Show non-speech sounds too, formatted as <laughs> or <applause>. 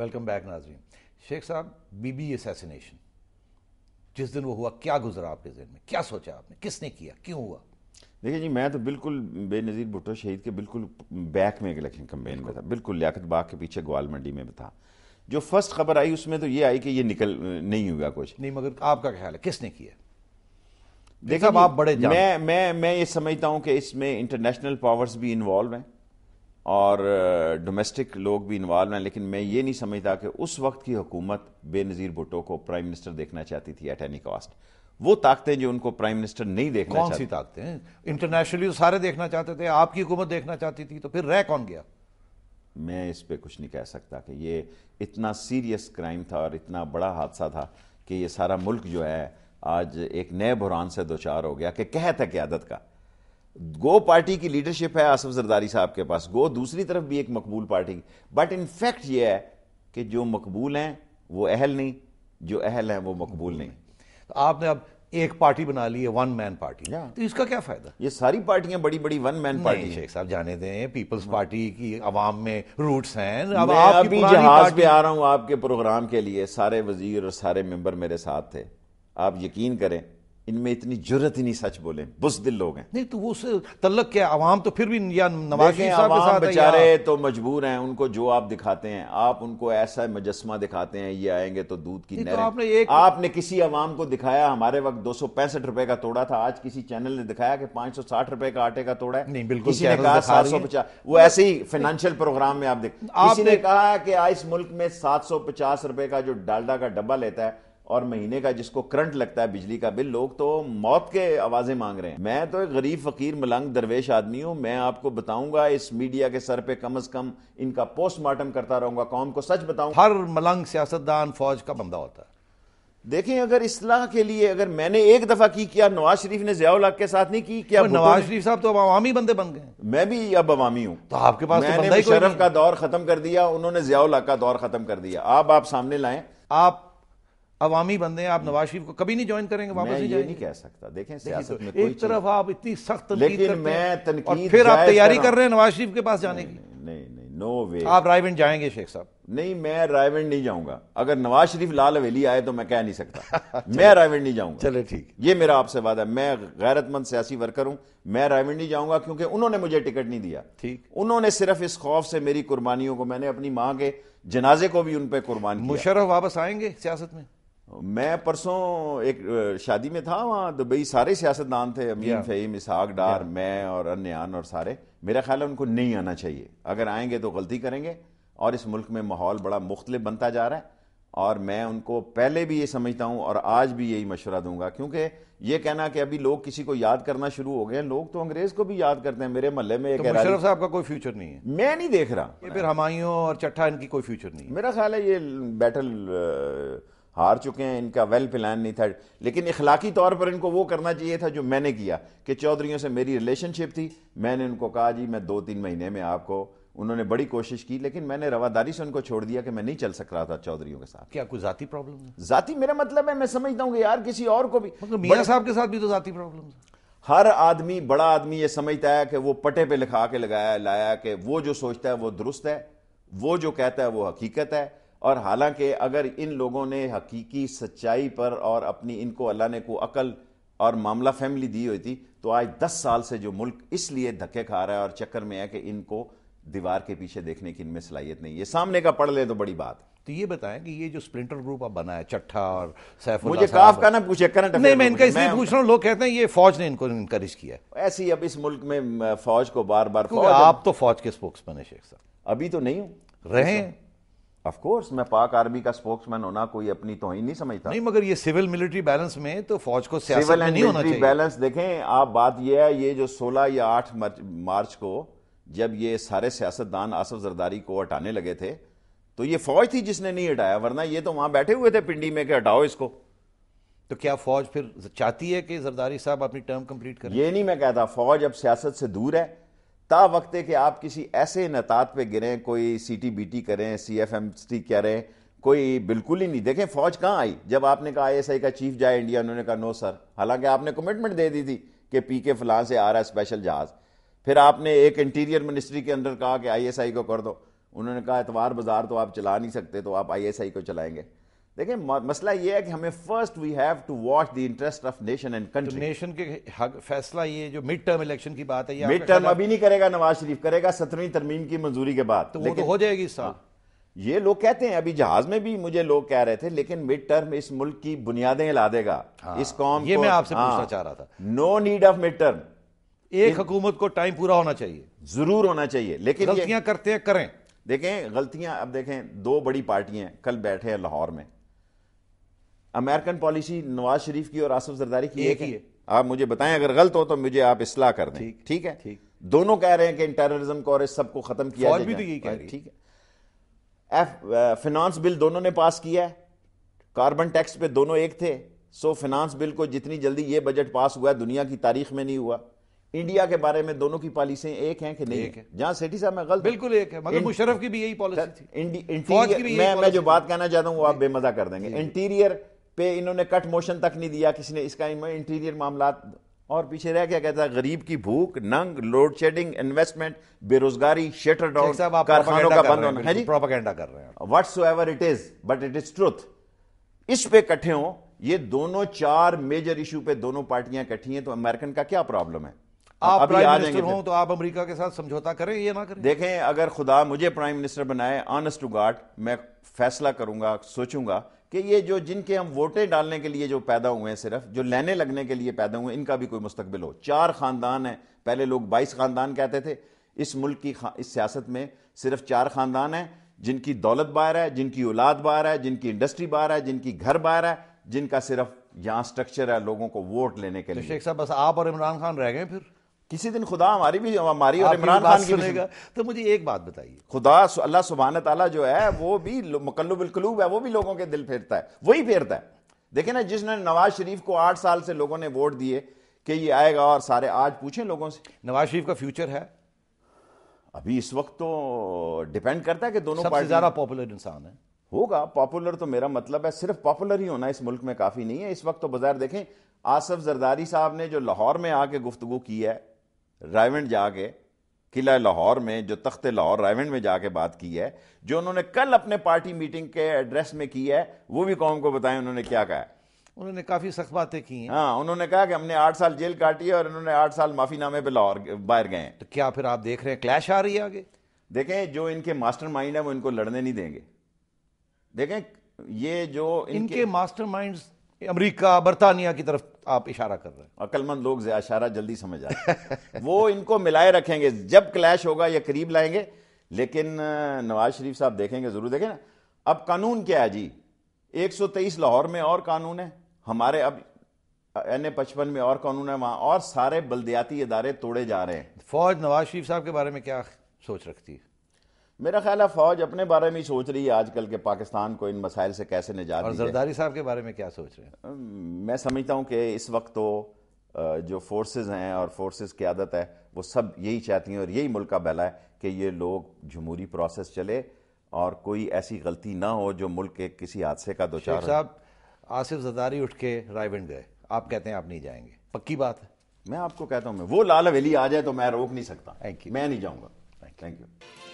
Welcome back नाजरीन शेख साहब बीबी assassination जिस दिन वो हुआ क्या गुजरा आपके जहन में क्या सोचा आपने किसने किया क्यों हुआ देखिए जी मैं तो बिल्कुल बेनज़ीर भुट्टो शहीद के बिल्कुल बैक में इलेक्शन कम्पेन में था बिल्कुल लियाकत बाग के पीछे ग्वाल मंडी में था जो फर्स्ट खबर आई उसमें तो ये आई कि ये निकल नहीं हुआ कुछ नहीं मगर आपका ख्याल है किसने किया देखा आप बड़े मैं मैं मैं ये समझता हूँ कि इसमें इंटरनेशनल पावर्स भी इन्वॉल्व हैं और डोमेस्टिक लोग भी इन्वॉल्व हैं लेकिन मैं ये नहीं समझता कि उस वक्त की हुकूमत बेनज़ीर भुटो को प्राइम मिनिस्टर देखना चाहती थी एट एनी कॉस्ट वो ताकतें जो उनको प्राइम मिनिस्टर नहीं देखना कौन सी ताकतें इंटरनेशनली तो सारे देखना चाहते थे आपकी हुकूमत देखना चाहती थी तो फिर रह कौन गया मैं इस पर कुछ नहीं कह सकता कि ये इतना सीरियस क्राइम था और इतना बड़ा हादसा था कि ये सारा मुल्क जो है आज एक नए बुरान से दो चार हो गया कि कहत है क्यादत का गो पार्टी की लीडरशिप है आसफ जरदारी साहब के पास गो दूसरी तरफ भी एक मकबूल पार्टी बट इन फैक्ट यह है कि जो मकबूल हैं वो अहल नहीं जो अहल हैं वो मकबूल नहीं तो आपने अब एक पार्टी बना ली है वन मैन पार्टी तो इसका क्या फायदा ये सारी पार्टियां बड़ी बड़ी वन मैन पार्टी शेख साहब जाने दें पीपल्स पार्टी की अवाम में रूट्स हैं अब आप अभी जहाज पे आ रहा हूं आपके प्रोग्राम के लिए सारे वजीर और सारे मेंबर मेरे साथ थे आप यकीन करें इनमें इतनी जरूरत ही नहीं सच बोले बुजदिल लोग हैं नहीं तो वो तलक के आवाम तो फिर भी या नवाज साहब के साथ बेचारे तो मजबूर हैं उनको जो आप दिखाते हैं आप उनको ऐसा मुजस्मा दिखाते हैं ये आएंगे तो दूध की तो आपने एक आपने किसी आवाम को दिखाया हमारे वक्त दो सौ पैंसठ रुपए का तोड़ा था आज किसी चैनल ने दिखाया कि पांच सौ साठ रुपए का आटे का तोड़ा है नहीं बिल्कुल किसी ने कहा सात सौ पचास वो ऐसे ही फाइनेंशियल प्रोग्राम में आप देख आपने कहा कि इस मुल्क में सात सौ पचास रुपए का जो डालडा का डब्बा लेता है और महीने का जिसको करंट लगता है बिजली का बिल लोग तो मौत के आवाजें मांग रहे हैं मैं तो एक गरीब फकीर मलंग दरवेश आदमी हूं मैं आपको बताऊंगा इस मीडिया के सर पे कम अज कम इनका पोस्टमार्टम करता रहूंगा कौम को सच बताऊं हर मलंग सियासतदान फौज का बंदा होता है देखें अगर इसलाह के लिए अगर मैंने एक दफा की क्या नवाज शरीफ ने जयाउल हक के साथ नहीं की क्या नवाज शरीफ साहब तो अवामी बंदे बन गए मैं भी अब अवामी हूं तो आपके पास तो मैंने तो शरफ का दौर खत्म कर दिया उन्होंने जयाउल हक का दौर खत्म कर दिया अब आप सामने लाए आप अवामी बंदे आप नवाज शरीफ को कभी नहीं ज्वाइन करेंगे वापस नहीं जाएंगे कह सकता देखें तो एक तरफ आप इतनी सख्त फिर आप तैयारी कर रहे हैं नवाज शरीफ के पास जाने की नहीं नहीं नो वे आप रायविंड जाएंगे शेख साहब नहीं मैं रायविंड नहीं जाऊंगा अगर नवाज शरीफ लाल हवेली आए तो मैं कह नहीं सकता <laughs> अच्छा। मैं रायविंड नहीं जाऊंगा चले ठीक ये मेरा आपसे बात है मैं गैरतमंद सियासी वर्कर हूं मैं रायविंड नहीं जाऊंगा क्योंकि उन्होंने मुझे टिकट नहीं दिया ठीक उन्होंने सिर्फ इस खौफ से मेरी कुर्बानियों को मैंने अपनी माँ के जनाजे को भी उन पर कुर्बान मुशरफ वापस आएंगे सियासत में मैं परसों एक शादी में था वहाँ दुबई सारे सियासतदान थे अमीन फ़हीम इसहाक डार मैं और अन्यान और सारे मेरा ख्याल है उनको नहीं आना चाहिए अगर आएंगे तो गलती करेंगे और इस मुल्क में माहौल बड़ा मुख्तलि बनता जा रहा है और मैं उनको पहले भी ये समझता हूँ और आज भी यही मशवरा दूंगा क्योंकि ये कहना कि अभी लोग किसी को याद करना शुरू हो गए हैं लोग तो अंग्रेज को भी याद करते हैं मेरे मोहल्ले में तो साहब का कोई फ्यूचर नहीं है मैं नहीं देख रहा फिर हमायों और चट्टा इनकी कोई फ्यूचर नहीं है मेरा ख्याल है ये बैटल हार चुके हैं इनका वेल प्लान नहीं था लेकिन इखलाकी तौर पर इनको वो करना चाहिए था जो मैंने किया कि चौधरीों से मेरी रिलेशनशिप थी मैंने उनको कहा जी मैं दो तीन महीने में आपको उन्होंने बड़ी कोशिश की लेकिन मैंने रवादारी से उनको छोड़ दिया कि मैं नहीं चल सक रहा था चौधरी के साथ क्या कोई जाती प्रॉब्लम है जाती मेरा मतलब है मैं समझता हूँ कि यार किसी और को भी मियाँ साहब के साथ भी तो जाती प्रॉब्लम हर आदमी बड़ा आदमी ये समझता है कि वो पटे पे लिखा के लगाया लाया कि वो जो सोचता है वो दुरुस्त है वो जो कहता है वो हकीकत है और हालांकि अगर इन लोगों ने हकीकी सच्चाई पर और अपनी इनको अल्लाह ने को अकल और मामला फैमिली दी हुई थी तो आज दस साल से जो मुल्क इसलिए धक्के खा रहा है और चक्कर में है कि इनको दीवार के पीछे देखने की इनमें सलाहियत नहीं है सामने का पढ़ ले तो बड़ी बात तो ये बताएं कि ये जो स्प्लिंटर ग्रुप आप बना है चट्ठा और सैफ मुझे काफ का ना पूछे करंट नहीं मैं इनका इसलिए पूछ रहा हूँ लोग कहते हैं ये फौज ने इनको इनकरेज किया ऐसी अब इस मुल्क में फौज को बार बार आप तो फौज के स्पोक्समैन है शेख साहब अभी तो नहीं हूँ रहे ऑफ कोर्स मैं पाक आर्मी का स्पोक्समैन होना कोई अपनी तो ही नहीं समझता नहीं मगर ये सिविल मिलिट्री बैलेंस में तो फौज को सिविल में नहीं होना चाहिए बैलेंस देखें आप बात यह है ये जो 16 या 8 मार्च को जब ये सारे सियासतदान आसफ जरदारी को हटाने लगे थे तो ये फौज थी जिसने नहीं हटाया वरना ये तो वहां बैठे हुए थे पिंडी में कि हटाओ इसको तो क्या फौज फिर चाहती है कि जरदारी साहब अपनी टर्म कंप्लीट करें ये नहीं मैं कहता फौज अब सियासत से दूर है ता वक्त कि आप किसी ऐसे नतात पे गिरें कोई सी टी बी टी करें सी एफ एम टी करें कोई बिल्कुल ही नहीं देखें फौज कहाँ आई जब आपने कहा आई एस आई का चीफ जाए इंडिया उन्होंने कहा नो सर हालांकि आपने कमिटमेंट दे दी थी कि पी के फलां से आ रहा है स्पेशल जहाज फिर आपने एक इंटीरियर मिनिस्ट्री के अंदर कहा कि आई एस आई को कर दो उन्होंने कहा एतवार बाजार तो आप चला नहीं सकते तो आप आई एस आई को चलाएंगे देखिए मसला ये है कि हमें first we have to watch the interest of nation and country nation के फैसला ये जो मिड टर्म इलेक्शन की बात है ये मिड टर्म अभी नहीं करेगा नवाज शरीफ करेगा सत्रहवीं तरमीम की मंजूरी के बाद तो वो तो हो जाएगी साहब हाँ, ये लोग कहते हैं अभी जहाज में भी मुझे लोग कह रहे थे लेकिन मिड टर्म इस मुल्क की बुनियादें ला देगा हाँ, इस कौम ये को, मैं आपसे हाँ, पूछना चाह रहा था no need of mid term एक हुकूमत को टाइम पूरा होना चाहिए जरूर होना चाहिए लेकिन गलतियां करते हैं करें देखें गलतियां अब देखें दो बड़ी पार्टियां कल बैठे हैं लाहौर में अमेरिकन पॉलिसी नवाज शरीफ की और आसफ जरदारी की एक, ही है आप मुझे बताएं अगर गलत हो तो मुझे आप इसलाह कर दें ठीक, है ठीक दोनों कह रहे हैं कि टेररिज्म को और इस सबको खत्म किया भी तो यही कह रही ठीक है फिनांस बिल uh, दोनों ने पास किया है कार्बन टैक्स पे दोनों एक थे सो फिनांस बिल को जितनी जल्दी ये बजट पास हुआ दुनिया की तारीख में नहीं हुआ इंडिया के बारे में दोनों की पॉलिसी एक हैं कि नहीं एक है जहां सेठी साहब मैं गलत बिल्कुल एक है मगर मतलब मुशरफ की भी यही पॉलिसी थी इंटीरियर मैं मैं जो बात कहना चाहता हूं वो आप बेमजा कर देंगे इंटीरियर पे इन्होंने कट मोशन तक नहीं दिया किसी ने इसका इंटीरियर मामला और पीछे रह गया कहता है गरीब की भूख नंग लोड शेडिंग इन्वेस्टमेंट बेरोजगारी शटर डाउन कारखानों का बंद होना है जी प्रोपागेंडा कर रहे हैं so ever it is but it is truth इस पे इकट्ठे हो ये दोनों चार मेजर इशू पे दोनों पार्टियां इकट्ठी हैं तो अमेरिकन का क्या प्रॉब्लम है आप अभी आ जाएंगे हो तो आप अमेरिका के साथ समझौता करें ये ना करें देखें अगर खुदा मुझे प्राइम मिनिस्टर बनाए ऑनेस्ट टू गार्ड मैं फैसला करूंगा सोचूंगा कि ये जो जिनके हम वोटें डालने के लिए जो पैदा हुए हैं सिर्फ जो लेने लगने के लिए पैदा हुए हैं इनका भी कोई मुस्तबिल हो चार खानदान हैं पहले लोग बाईस खानदान कहते थे इस मुल्क की इस सियासत में सिर्फ चार खानदान हैं जिनकी दौलत बाहर है जिनकी औलाद बाहर है जिनकी इंडस्ट्री बाहर है जिनकी घर बाहर है जिनका सिर्फ यहाँ स्ट्रक्चर है लोगों को वोट लेने के तो लिए शेख साहब बस आप और इमरान खान रह गए फिर किसी दिन खुदा हमारी भी हमारी और इमरान खान की सुनेगा तो मुझे एक बात बताइए खुदा अल्लाह सुबहान तला जो है वो भी मकलूब है वो भी लोगों के दिल फेरता है वही फेरता है देखे ना जिसने नवाज शरीफ को आठ साल से लोगों ने वोट दिए कि ये आएगा और सारे आज पूछें लोगों से नवाज शरीफ का फ्यूचर है अभी इस वक्त तो डिपेंड करता है कि दोनों पार्टी ज़्यादा पॉपुलर इंसान है होगा पॉपुलर तो मेरा मतलब है सिर्फ पॉपुलर ही होना इस मुल्क में काफ़ी नहीं है इस वक्त तो बाजार देखें आसफ जरदारी साहब ने जो लाहौर में आके गुफ्तगु की है रायवंड जाके किला लाहौर में जो तख्त लाहौर रायवंड में जाके बात की है जो उन्होंने कल अपने पार्टी मीटिंग के एड्रेस में की है वो भी कौम को बताएं उन्होंने क्या कहा उन्होंने काफ़ी सख्त बातें की हैं हाँ उन्होंने कहा कि हमने आठ साल जेल काटी है और इन्होंने आठ साल माफीनामे पे लाहौर बाहर गए तो क्या फिर आप देख रहे हैं क्लैश आ रही है आगे देखें जो इनके मास्टर माइंड है वो इनको लड़ने नहीं देंगे देखें ये जो इनके, इनके मास्टर माइंड अमरीका बरतानिया की तरफ आप इशारा कर रहे हैं अक्लमंद लोग इशारा जल्दी समझ आए <laughs> वो इनको मिलाए रखेंगे जब क्लैश होगा या करीब लाएंगे लेकिन नवाज शरीफ साहब देखेंगे ज़रूर देखें ना अब कानून क्या है जी 123 लाहौर में और कानून है हमारे अब एन ए पचपन में और कानून है वहां और सारे बल्दियाती इदारे तोड़े जा रहे हैं फौज नवाज शरीफ साहब के बारे में क्या सोच रखती है मेरा ख्याल है फौज अपने बारे में ही सोच रही है आजकल के पाकिस्तान को इन मसाइल से कैसे निजात और जरदारी साहब के बारे में क्या सोच रहे हैं मैं समझता हूँ कि इस वक्त तो जो फोर्सेस हैं और फोर्सेस की आदत है वो सब यही चाहती हैं और यही मुल्क का बहला है कि ये लोग जमहूरी प्रोसेस चले और कोई ऐसी गलती ना हो जो मुल्क के किसी हादसे का दो चार साहब आसिफ जरदारी उठ के रायबंड गए आप कहते हैं आप नहीं जाएंगे पक्की बात है मैं आपको कहता हूँ मैं वो लाल हवेली आ जाए तो मैं रोक नहीं सकता थैंक यू मैं नहीं जाऊँगा थैंक यू